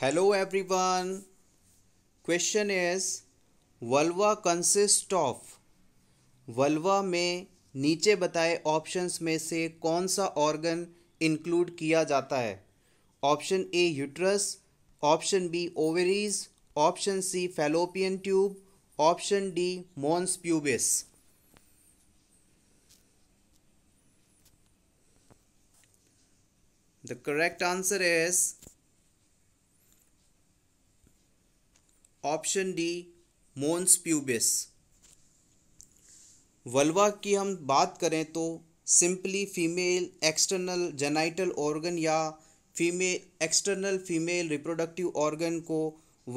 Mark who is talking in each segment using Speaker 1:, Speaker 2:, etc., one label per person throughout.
Speaker 1: Hello everyone question is vulva consist of vulva में नीचे बताए ऑप्शंस में से कौन सा ऑर्गन इंक्लूड किया जाता है option A uterus option B ovaries option C fallopian tube option D mons pubis the correct answer is option D mons pubis vulva की हम बात करें तो simply female external genital organ या female external female reproductive organ को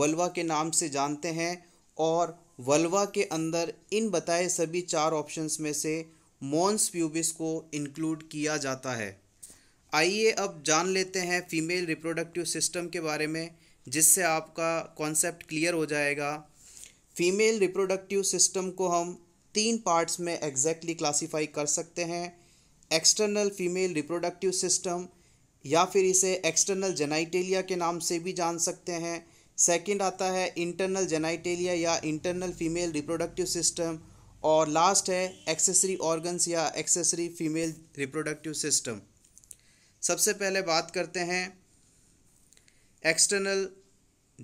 Speaker 1: vulva के नाम से जानते हैं और वल्वा के अंदर इन बताए सभी चार ऑप्शंस में से मोन्स प्यूबिस को इंक्लूड किया जाता है आइए अब जान लेते हैं फीमेल रिप्रोडक्टिव सिस्टम के बारे में जिससे आपका कॉन्सेप्ट क्लियर हो जाएगा फीमेल रिप्रोडक्टिव सिस्टम को हम तीन पार्ट्स में एग्जैक्टली क्लासिफाई क्लासीफाई कर सकते हैं एक्सटर्नल फीमेल रिप्रोडक्टिव सिस्टम या फिर इसे एक्सटर्नल जेनाइटेलिया के नाम से भी जान सकते हैं सेकंड आता है इंटरनल जेनाइटेलिया या इंटरनल फीमेल रिप्रोडक्टिव सिस्टम और लास्ट है एक्सेसरी ऑर्गन्स या एक्सेसरी फीमेल रिप्रोडक्टिव सिस्टम सबसे पहले बात करते हैं external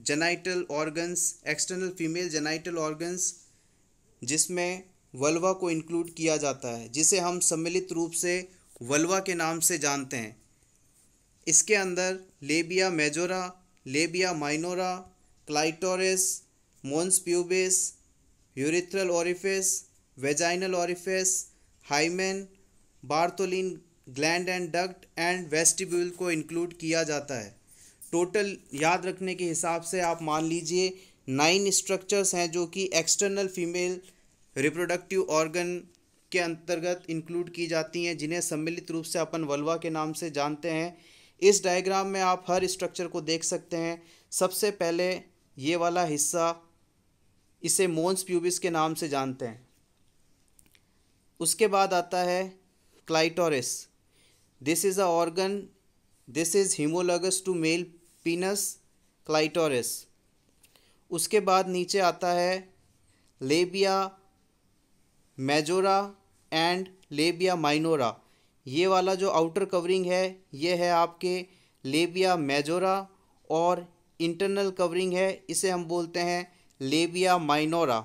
Speaker 1: genital organs external female genital organs जिसमें वल्वा को इंक्लूड किया जाता है जिसे हम सम्मिलित रूप से वल्वा के नाम से जानते हैं इसके अंदर labia majora labia minora clitoris mons pubis urethral orifice vaginal orifice hymen Bartholin gland and duct and vestibule को इंक्लूड किया जाता है टोटल याद रखने के हिसाब से आप मान लीजिए नाइन स्ट्रक्चर्स हैं जो कि एक्सटर्नल फीमेल रिप्रोडक्टिव ऑर्गन के अंतर्गत इंक्लूड की जाती हैं जिन्हें सम्मिलित रूप से अपन वल्वा के नाम से जानते हैं इस डायग्राम में आप हर स्ट्रक्चर को देख सकते हैं सबसे पहले ये वाला हिस्सा इसे मोन्स प्यूबिस के नाम से जानते हैं उसके बाद आता है clitoris this is a organ this is homologous to male penis clitoris उसके बाद नीचे आता है labia majora and labia minora ये वाला जो आउटर कवरिंग है ये है आपके लेबिया मेजोरा और इंटरनल कवरिंग है इसे हम बोलते हैं लेबिया माइनोरा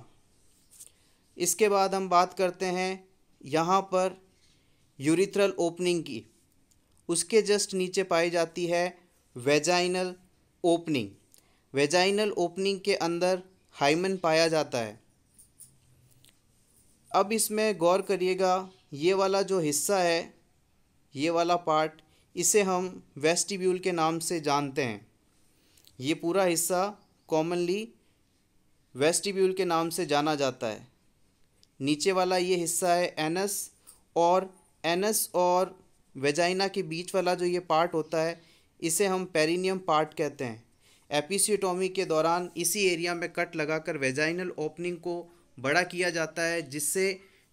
Speaker 1: इसके बाद हम बात करते हैं यहाँ पर यूरिथ्रल ओपनिंग की उसके जस्ट नीचे पाई जाती है वेजाइनल ओपनिंग वेजाइनल ओपनिंग के अंदर हाइमन पाया जाता है अब इसमें गौर करिएगा ये वाला जो हिस्सा है ये वाला पार्ट इसे हम वेस्टिब्यूल के नाम से जानते हैं ये पूरा हिस्सा कॉमनली वेस्टिब्यूल के नाम से जाना जाता है नीचे वाला ये हिस्सा है एनस और एनस और वेजाइना के बीच वाला जो ये पार्ट होता है इसे हम पेरिनियम पार्ट कहते हैं एपिसियोटोमी के दौरान इसी एरिया में कट लगाकर वेजाइनल ओपनिंग को बड़ा किया जाता है जिससे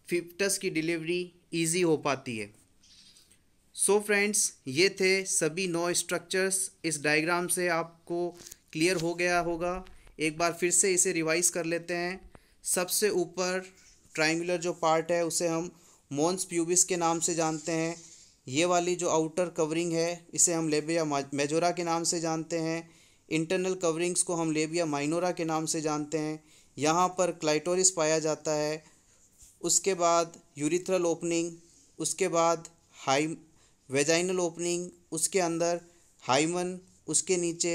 Speaker 1: फिफ्टस की डिलीवरी इजी हो पाती है सो so फ्रेंड्स ये थे सभी नौ स्ट्रक्चर्स इस डायग्राम से आपको क्लियर हो गया होगा एक बार फिर से इसे रिवाइज कर लेते हैं सबसे ऊपर ट्राइंगुलर जो पार्ट है उसे हम मोन्स प्यूबिस के नाम से जानते हैं ये वाली जो आउटर कवरिंग है इसे हम लेबिया मेजोरा के नाम से जानते हैं इंटरनल कवरिंग्स को हम लेबिया माइनोरा के नाम से जानते हैं यहाँ पर क्लाइटोरिस पाया जाता है उसके बाद यूरिथ्रल ओपनिंग उसके बाद हाई वेजाइनल ओपनिंग उसके अंदर हाइमन उसके नीचे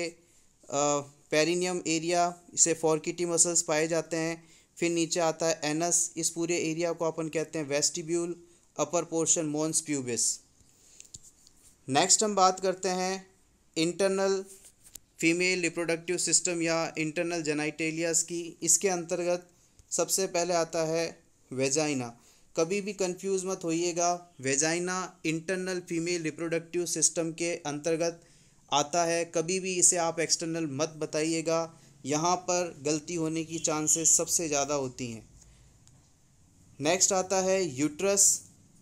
Speaker 1: पेरिनियम एरिया इसे फॉरकिटी मसल्स पाए जाते हैं फिर नीचे आता है एनस इस पूरे एरिया को अपन कहते हैं vestibule upper portion mons pubis next हम बात करते हैं इंटरनल फीमेल रिप्रोडक्टिव सिस्टम या इंटरनल जेनाइटेलियाज की इसके अंतर्गत सबसे पहले आता है वेजाइना कभी भी कंफ्यूज मत होइएगा vagina internal female reproductive system के अंतर्गत आता है कभी भी इसे आप एक्सटर्नल मत बताइएगा यहाँ पर गलती होने की चांसेस सबसे ज़्यादा होती हैं नेक्स्ट आता है यूट्रस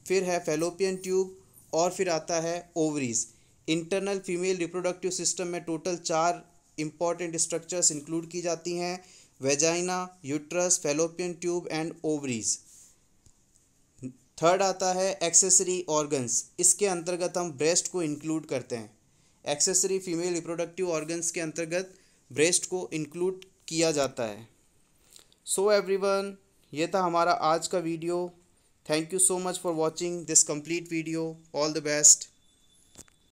Speaker 1: फिर है फेलोपियन ट्यूब और फिर आता है ovaries internal female reproductive system में टोटल चार इंपॉर्टेंट स्ट्रक्चर्स इंक्लूड की जाती हैं vagina uterus fallopian tube and ovaries third आता है एक्सेसरी ऑर्गन्स इसके अंतर्गत हम ब्रेस्ट को इंक्लूड करते हैं एक्सेसरी फीमेल रिप्रोडक्टिव ऑर्गन्स के अंतर्गत ब्रेस्ट को इंक्लूड किया जाता है सो so एवरीवन ये था हमारा आज का video Thank you so much for watching this complete video. All the best.